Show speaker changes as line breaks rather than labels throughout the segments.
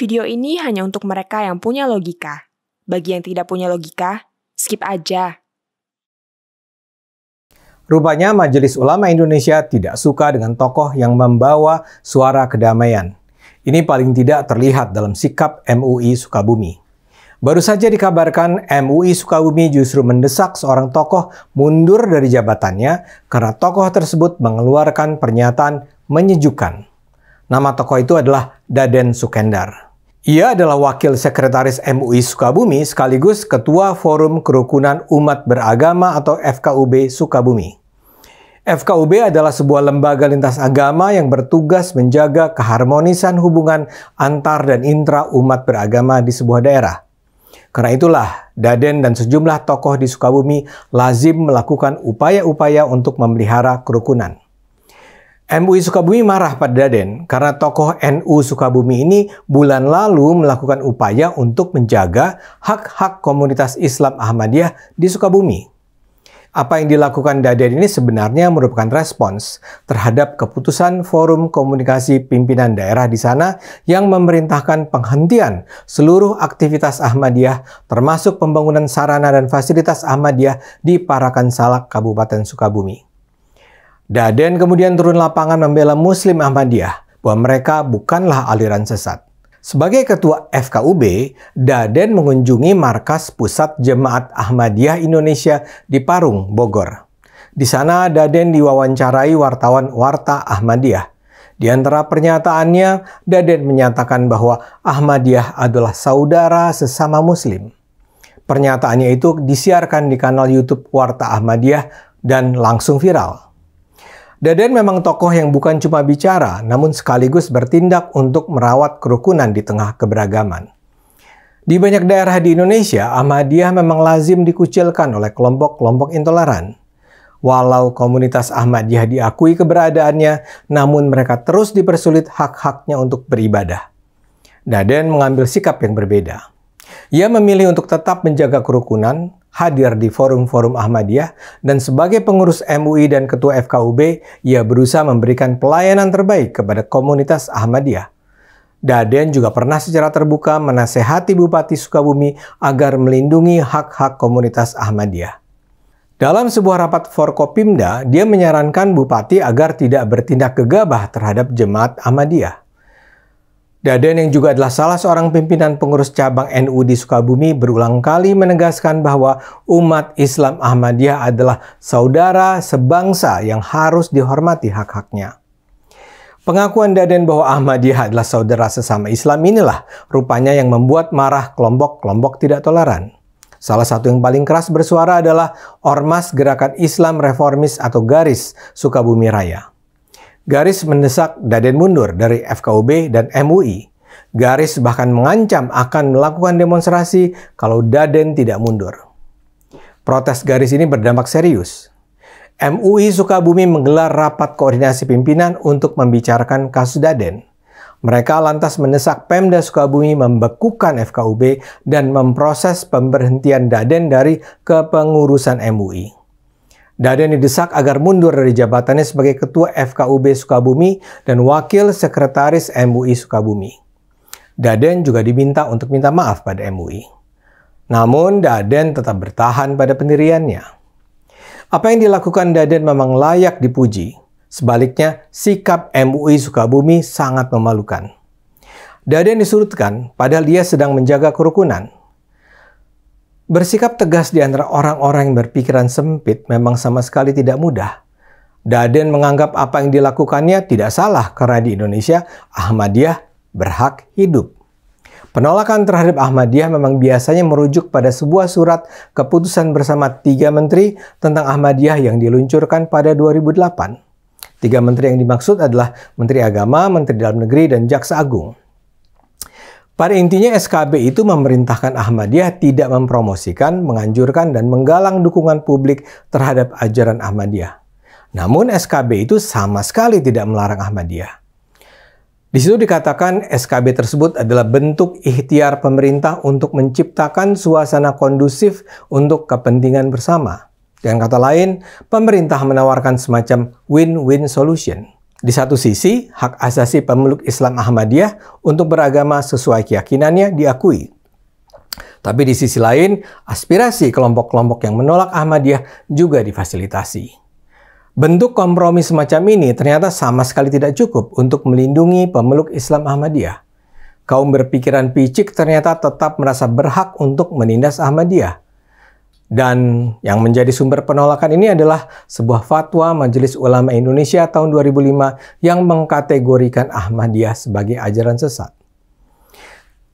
Video ini hanya untuk mereka yang punya logika. Bagi yang tidak punya logika, skip aja. Rupanya Majelis Ulama Indonesia tidak suka dengan tokoh yang membawa suara kedamaian. Ini paling tidak terlihat dalam sikap MUI Sukabumi. Baru saja dikabarkan MUI Sukabumi justru mendesak seorang tokoh mundur dari jabatannya karena tokoh tersebut mengeluarkan pernyataan menyejukkan. Nama tokoh itu adalah Daden Sukendar. Ia adalah Wakil Sekretaris MUI Sukabumi sekaligus Ketua Forum Kerukunan Umat Beragama atau FKUB Sukabumi. FKUB adalah sebuah lembaga lintas agama yang bertugas menjaga keharmonisan hubungan antar dan intra umat beragama di sebuah daerah. Karena itulah, Daden dan sejumlah tokoh di Sukabumi lazim melakukan upaya-upaya untuk memelihara kerukunan. MUI Sukabumi marah pada Daden karena tokoh NU Sukabumi ini bulan lalu melakukan upaya untuk menjaga hak-hak komunitas Islam Ahmadiyah di Sukabumi. Apa yang dilakukan Daden ini sebenarnya merupakan respons terhadap keputusan Forum Komunikasi Pimpinan Daerah di sana yang memerintahkan penghentian seluruh aktivitas Ahmadiyah termasuk pembangunan sarana dan fasilitas Ahmadiyah di Parakan Salak Kabupaten Sukabumi. Daden kemudian turun lapangan membela Muslim Ahmadiyah bahwa mereka bukanlah aliran sesat. Sebagai ketua FKUB, Daden mengunjungi markas pusat Jemaat Ahmadiyah Indonesia di Parung, Bogor. Di sana Daden diwawancarai wartawan Warta Ahmadiyah. Di antara pernyataannya, Daden menyatakan bahwa Ahmadiyah adalah saudara sesama muslim. Pernyataannya itu disiarkan di kanal YouTube Warta Ahmadiyah dan langsung viral. Daden memang tokoh yang bukan cuma bicara, namun sekaligus bertindak untuk merawat kerukunan di tengah keberagaman. Di banyak daerah di Indonesia, Ahmadiyah memang lazim dikucilkan oleh kelompok-kelompok intoleran. Walau komunitas Ahmadiyah diakui keberadaannya, namun mereka terus dipersulit hak-haknya untuk beribadah. Daden mengambil sikap yang berbeda. Ia memilih untuk tetap menjaga kerukunan, hadir di forum-forum Ahmadiyah dan sebagai pengurus MUI dan ketua FKUB, ia berusaha memberikan pelayanan terbaik kepada komunitas Ahmadiyah. Daden juga pernah secara terbuka menasehati Bupati Sukabumi agar melindungi hak-hak komunitas Ahmadiyah. Dalam sebuah rapat Forkopimda, dia menyarankan Bupati agar tidak bertindak gegabah terhadap jemaat Ahmadiyah. Daden yang juga adalah salah seorang pimpinan pengurus cabang NU di Sukabumi berulang kali menegaskan bahwa umat Islam Ahmadiyah adalah saudara sebangsa yang harus dihormati hak-haknya. Pengakuan Daden bahwa Ahmadiyah adalah saudara sesama Islam inilah rupanya yang membuat marah kelompok-kelompok tidak toleran. Salah satu yang paling keras bersuara adalah Ormas Gerakan Islam Reformis atau Garis Sukabumi Raya. Garis mendesak Daden mundur dari FKUB dan MUI. Garis bahkan mengancam akan melakukan demonstrasi kalau Daden tidak mundur. Protes Garis ini berdampak serius. MUI Sukabumi menggelar rapat koordinasi pimpinan untuk membicarakan kasus Daden. Mereka lantas mendesak Pemda Sukabumi membekukan FKUB dan memproses pemberhentian Daden dari kepengurusan MUI. Daden didesak agar mundur dari jabatannya sebagai Ketua FKUB Sukabumi dan Wakil Sekretaris MUI Sukabumi. Daden juga diminta untuk minta maaf pada MUI. Namun Daden tetap bertahan pada pendiriannya. Apa yang dilakukan Daden memang layak dipuji. Sebaliknya, sikap MUI Sukabumi sangat memalukan. Daden disurutkan padahal dia sedang menjaga kerukunan. Bersikap tegas di antara orang-orang yang berpikiran sempit memang sama sekali tidak mudah. Daden menganggap apa yang dilakukannya tidak salah karena di Indonesia Ahmadiyah berhak hidup. Penolakan terhadap Ahmadiyah memang biasanya merujuk pada sebuah surat keputusan bersama tiga menteri tentang Ahmadiyah yang diluncurkan pada 2008. Tiga menteri yang dimaksud adalah Menteri Agama, Menteri Dalam Negeri, dan Jaksa Agung. Pada intinya SKB itu memerintahkan Ahmadiyah tidak mempromosikan, menganjurkan, dan menggalang dukungan publik terhadap ajaran Ahmadiyah. Namun SKB itu sama sekali tidak melarang Ahmadiyah. Di situ dikatakan SKB tersebut adalah bentuk ikhtiar pemerintah untuk menciptakan suasana kondusif untuk kepentingan bersama. Dengan kata lain, pemerintah menawarkan semacam win-win solution. Di satu sisi, hak asasi pemeluk Islam Ahmadiyah untuk beragama sesuai keyakinannya diakui. Tapi di sisi lain, aspirasi kelompok-kelompok yang menolak Ahmadiyah juga difasilitasi. Bentuk kompromi semacam ini ternyata sama sekali tidak cukup untuk melindungi pemeluk Islam Ahmadiyah. Kaum berpikiran picik ternyata tetap merasa berhak untuk menindas Ahmadiyah. Dan yang menjadi sumber penolakan ini adalah sebuah fatwa Majelis Ulama Indonesia tahun 2005 yang mengkategorikan Ahmadiyah sebagai ajaran sesat.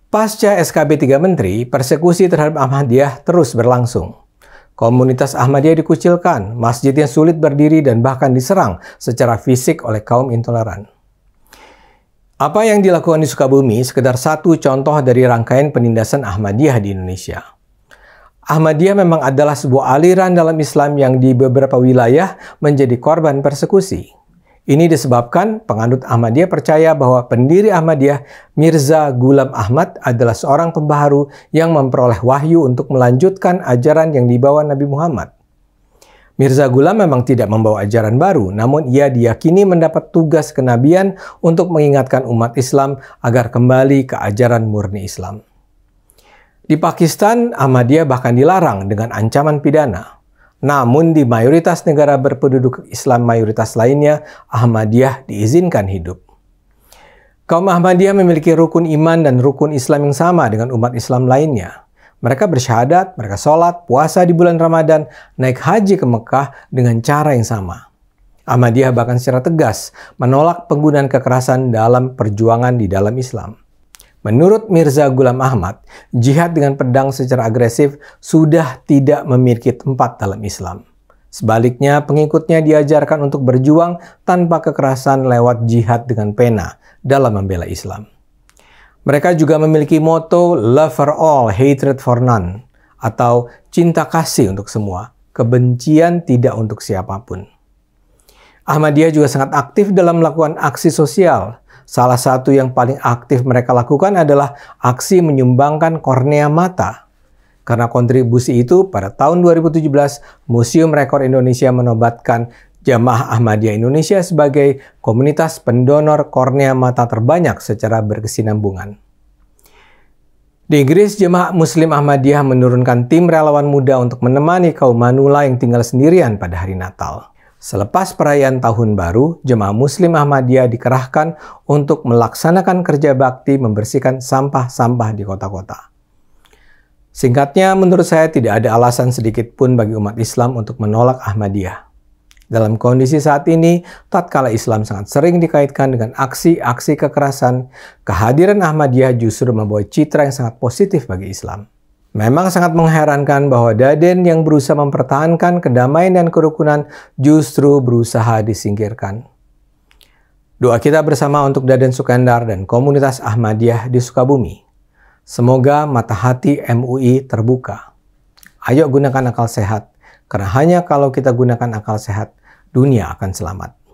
Pasca SKB 3 Menteri, persekusi terhadap Ahmadiyah terus berlangsung. Komunitas Ahmadiyah dikucilkan, masjid yang sulit berdiri dan bahkan diserang secara fisik oleh kaum intoleran. Apa yang dilakukan di Sukabumi sekedar satu contoh dari rangkaian penindasan Ahmadiyah di Indonesia. Ahmadiyah memang adalah sebuah aliran dalam Islam yang di beberapa wilayah menjadi korban persekusi. Ini disebabkan penganut Ahmadiyah percaya bahwa pendiri Ahmadiyah, Mirza Gulam Ahmad adalah seorang pembaharu yang memperoleh wahyu untuk melanjutkan ajaran yang dibawa Nabi Muhammad. Mirza Gulam memang tidak membawa ajaran baru, namun ia diyakini mendapat tugas kenabian untuk mengingatkan umat Islam agar kembali ke ajaran murni Islam. Di Pakistan, Ahmadiyah bahkan dilarang dengan ancaman pidana. Namun di mayoritas negara berpenduduk Islam mayoritas lainnya, Ahmadiyah diizinkan hidup. Kaum Ahmadiyah memiliki rukun iman dan rukun Islam yang sama dengan umat Islam lainnya. Mereka bersyahadat, mereka sholat, puasa di bulan Ramadan, naik haji ke Mekah dengan cara yang sama. Ahmadiyah bahkan secara tegas menolak penggunaan kekerasan dalam perjuangan di dalam Islam. Menurut Mirza Gulam Ahmad, jihad dengan pedang secara agresif sudah tidak memiliki tempat dalam Islam. Sebaliknya, pengikutnya diajarkan untuk berjuang tanpa kekerasan lewat jihad dengan pena dalam membela Islam. Mereka juga memiliki moto "Love for all, hatred for none" atau cinta kasih untuk semua, kebencian tidak untuk siapapun. Ahmadiyah juga sangat aktif dalam melakukan aksi sosial, Salah satu yang paling aktif mereka lakukan adalah aksi menyumbangkan kornea mata. Karena kontribusi itu, pada tahun 2017, Museum Rekor Indonesia menobatkan Jamaah Ahmadiyah Indonesia sebagai komunitas pendonor kornea mata terbanyak secara berkesinambungan. Di Inggris, jemaah Muslim Ahmadiyah menurunkan tim relawan muda untuk menemani kaum manula yang tinggal sendirian pada hari Natal. Selepas perayaan Tahun Baru, jemaah Muslim Ahmadiyah dikerahkan untuk melaksanakan kerja bakti membersihkan sampah-sampah di kota-kota. Singkatnya, menurut saya tidak ada alasan sedikit pun bagi umat Islam untuk menolak Ahmadiyah. Dalam kondisi saat ini, tatkala Islam sangat sering dikaitkan dengan aksi-aksi kekerasan, kehadiran Ahmadiyah justru membawa citra yang sangat positif bagi Islam. Memang sangat mengherankan bahwa Daden yang berusaha mempertahankan kedamaian dan kerukunan justru berusaha disingkirkan. Doa kita bersama untuk Daden Sukendar dan komunitas Ahmadiyah di Sukabumi. Semoga mata hati MUI terbuka. Ayo gunakan akal sehat, karena hanya kalau kita gunakan akal sehat, dunia akan selamat.